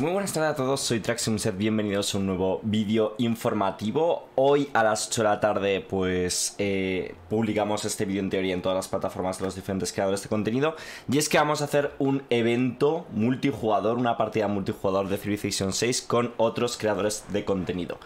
muy buenas tardes a todos, soy Traximset, bienvenidos a un nuevo vídeo informativo. Hoy a las 8 de la tarde pues eh, publicamos este vídeo en teoría en todas las plataformas de los diferentes creadores de contenido y es que vamos a hacer un evento multijugador, una partida multijugador de Civilization 6 con otros creadores de contenido.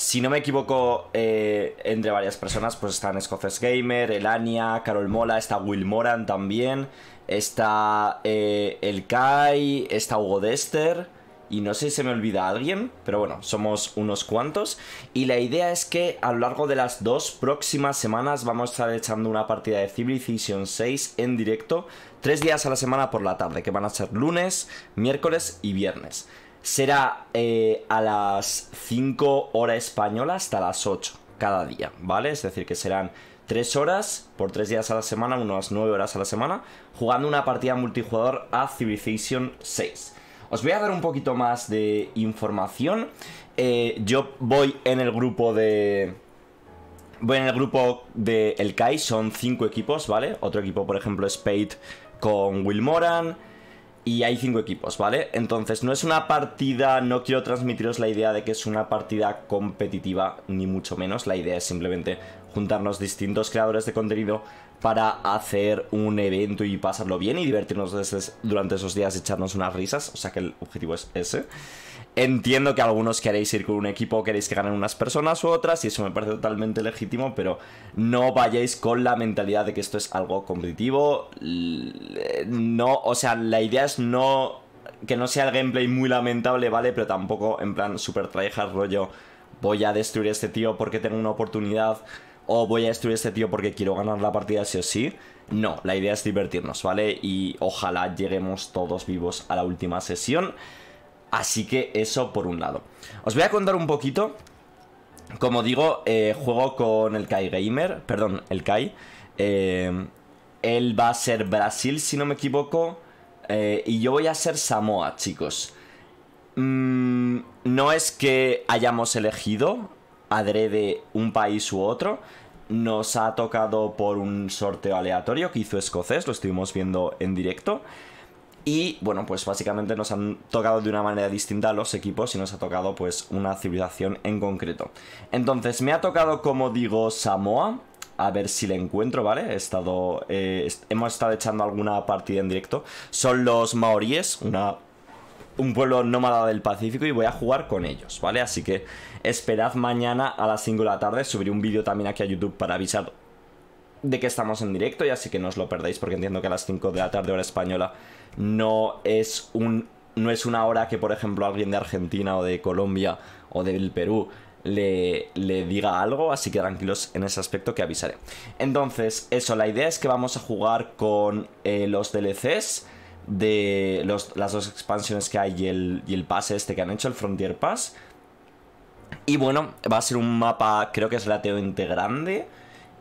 Si no me equivoco, eh, entre varias personas, pues están Scoffers Gamer, Elania, Carol Mola, está Will Moran también, está eh, El Kai, está Hugo Dester. Y no sé si se me olvida alguien, pero bueno, somos unos cuantos. Y la idea es que a lo largo de las dos próximas semanas vamos a estar echando una partida de Civilization 6 en directo, tres días a la semana por la tarde, que van a ser lunes, miércoles y viernes será eh, a las 5 horas española hasta las 8 cada día, ¿vale? Es decir, que serán 3 horas por 3 días a la semana, unas 9 horas a la semana, jugando una partida multijugador a Civilization 6. Os voy a dar un poquito más de información. Eh, yo voy en el grupo de... Voy en el grupo de El Kai, son 5 equipos, ¿vale? Otro equipo, por ejemplo, Spade con Will Moran, y hay cinco equipos, ¿vale? Entonces no es una partida, no quiero transmitiros la idea de que es una partida competitiva, ni mucho menos, la idea es simplemente juntarnos distintos creadores de contenido para hacer un evento y pasarlo bien y divertirnos durante esos días, echarnos unas risas, o sea que el objetivo es ese. Entiendo que algunos queréis ir con un equipo, queréis que ganen unas personas u otras, y eso me parece totalmente legítimo, pero no vayáis con la mentalidad de que esto es algo competitivo. No, o sea, la idea es no. que no sea el gameplay muy lamentable, ¿vale? Pero tampoco en plan super tryhard rollo. Voy a destruir a este tío porque tengo una oportunidad o voy a destruir a este tío porque quiero ganar la partida sí o sí. No, la idea es divertirnos, ¿vale? Y ojalá lleguemos todos vivos a la última sesión. Así que eso por un lado. Os voy a contar un poquito. Como digo, eh, juego con el Kai Gamer, perdón, el Kai. Eh, él va a ser Brasil, si no me equivoco. Eh, y yo voy a ser Samoa, chicos. Mm, no es que hayamos elegido adrede un país u otro. Nos ha tocado por un sorteo aleatorio que hizo Escocés, lo estuvimos viendo en directo. Y bueno, pues básicamente nos han tocado de una manera distinta los equipos y nos ha tocado pues una civilización en concreto. Entonces me ha tocado, como digo, Samoa. A ver si le encuentro, ¿vale? He estado, eh, hemos estado echando alguna partida en directo. Son los maoríes, una un pueblo nómada del Pacífico y voy a jugar con ellos, ¿vale? Así que esperad mañana a las 5 de la tarde, subiré un vídeo también aquí a YouTube para avisar de que estamos en directo y así que no os lo perdáis porque entiendo que a las 5 de la tarde hora española no es un no es una hora que por ejemplo alguien de Argentina o de Colombia o del Perú le, le diga algo, así que tranquilos en ese aspecto que avisaré. Entonces, eso, la idea es que vamos a jugar con eh, los DLCs de las dos expansiones que hay y el, y pase este que han hecho, el Frontier Pass. Y bueno, va a ser un mapa, creo que es relativamente grande.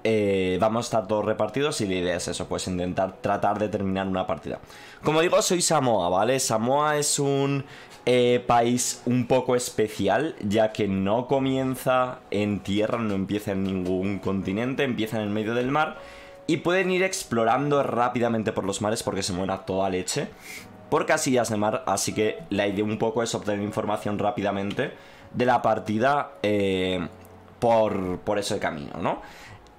Eh, vamos a estar todos repartidos y la idea es eso, pues intentar tratar de terminar una partida. Como digo, soy Samoa, ¿vale? Samoa es un eh, país un poco especial, ya que no comienza en tierra, no empieza en ningún continente, empieza en el medio del mar y pueden ir explorando rápidamente por los mares porque se muera toda leche por casillas de mar, así que la idea un poco es obtener información rápidamente de la partida eh, por, por ese camino, ¿no?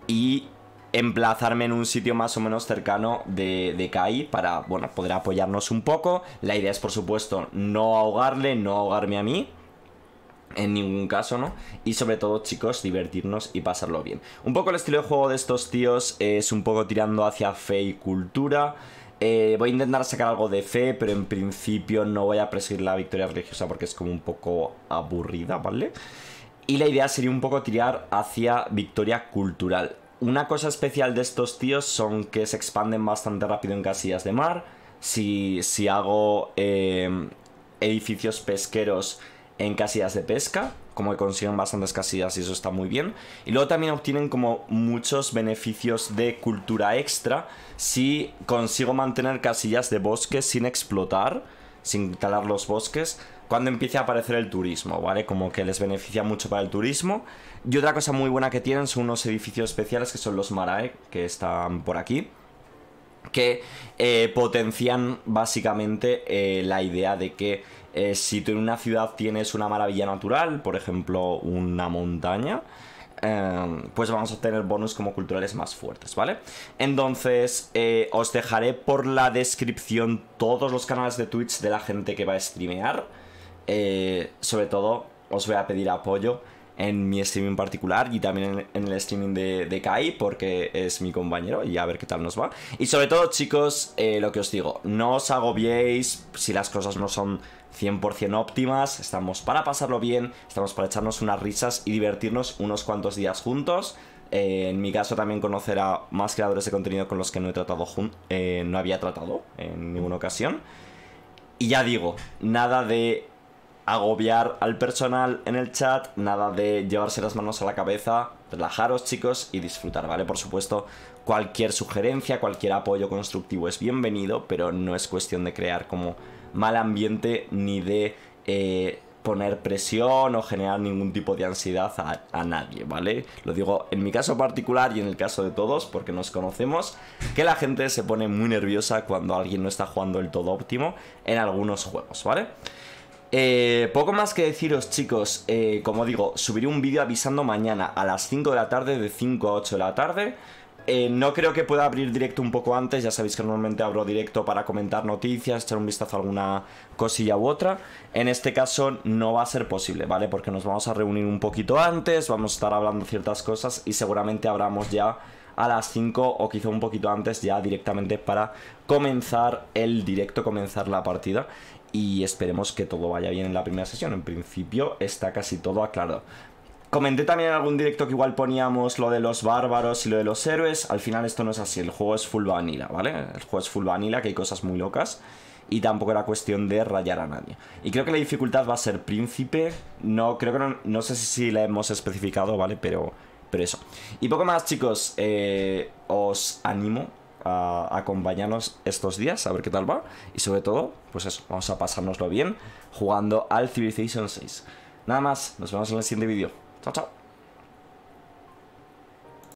Y emplazarme en un sitio más o menos cercano de, de Kai para, bueno, poder apoyarnos un poco. La idea es, por supuesto, no ahogarle, no ahogarme a mí, en ningún caso, ¿no? Y sobre todo, chicos, divertirnos y pasarlo bien. Un poco el estilo de juego de estos tíos es un poco tirando hacia fe y cultura. Eh, voy a intentar sacar algo de fe, pero en principio no voy a perseguir la victoria religiosa porque es como un poco aburrida, ¿vale? Y la idea sería un poco tirar hacia victoria cultural. Una cosa especial de estos tíos son que se expanden bastante rápido en casillas de mar. Si, hago eh, edificios pesqueros en casillas de pesca, como que consiguen bastantes casillas y eso está muy bien. Y luego también obtienen como muchos beneficios de cultura extra si consigo mantener casillas de bosques sin explotar, sin talar los bosques, cuando empiece a aparecer el turismo, ¿vale? Como que les beneficia mucho para el turismo. Y otra cosa muy buena que tienen son unos edificios especiales que son los Marae, que están por aquí que eh, potencian básicamente eh, la idea de que eh, si tú en una ciudad tienes una maravilla natural, por ejemplo una montaña, em, pues vamos a tener bonus como culturales más fuertes, ¿vale? Entonces, os dejaré por la descripción todos los canales de Twitch de la gente que va a streamear. sobre todo, os voy a pedir apoyo en mi streaming particular y también en, el streaming de, Kai, porque es mi compañero y a ver qué tal nos va. Y sobre todo, chicos, eh, lo que os digo, no os agobiéis si las cosas no son 100% óptimas, estamos para pasarlo bien, estamos para echarnos unas risas y divertirnos unos cuantos días juntos. Eh, en mi caso también conocer a más creadores de contenido con los que no he tratado eh, no había tratado en ninguna ocasión. Y ya digo, nada de agobiar al personal en el chat, nada de llevarse las manos a la cabeza, relajaros chicos y disfrutar, ¿vale? Por supuesto, cualquier sugerencia, cualquier apoyo constructivo es bienvenido, pero no es cuestión de crear como mal ambiente ni de eh, poner presión o generar ningún tipo de ansiedad a, nadie, ¿vale? Lo digo en mi caso particular y en el caso de todos, porque nos conocemos, que la gente se pone muy nerviosa cuando alguien no está jugando el todo óptimo en algunos juegos, ¿vale? vale eh, poco más que deciros chicos, eh, como digo, subiré un vídeo avisando mañana a las 5 de la tarde, de 5 a 8 de la tarde eh, no creo que pueda abrir directo un poco antes, ya sabéis que normalmente abro directo para comentar noticias, echar un vistazo a alguna cosilla u otra. En este caso no va a ser posible, ¿vale? Porque nos vamos a reunir un poquito antes, vamos a estar hablando ciertas cosas y seguramente abramos ya a las 5 o quizá un poquito antes ya directamente para comenzar el directo, comenzar la partida y esperemos que todo vaya bien en la primera sesión. En principio está casi todo aclarado. Comenté también en algún directo que igual poníamos lo de los bárbaros y lo de los héroes. Al final esto no es así, el juego es full vanilla, ¿vale? El juego es full vanilla, que hay cosas muy locas. Y tampoco era cuestión de rayar a nadie. Y creo que la dificultad va a ser príncipe. No, creo que no, no sé si la hemos especificado, ¿vale? Pero, pero eso. Y poco más, chicos. Eh, os animo a acompañarnos estos días, a ver qué tal va. Y sobre todo, pues eso, vamos a pasárnoslo bien jugando al Civilization 6. Nada más, nos vemos en el siguiente vídeo. Chao, chao.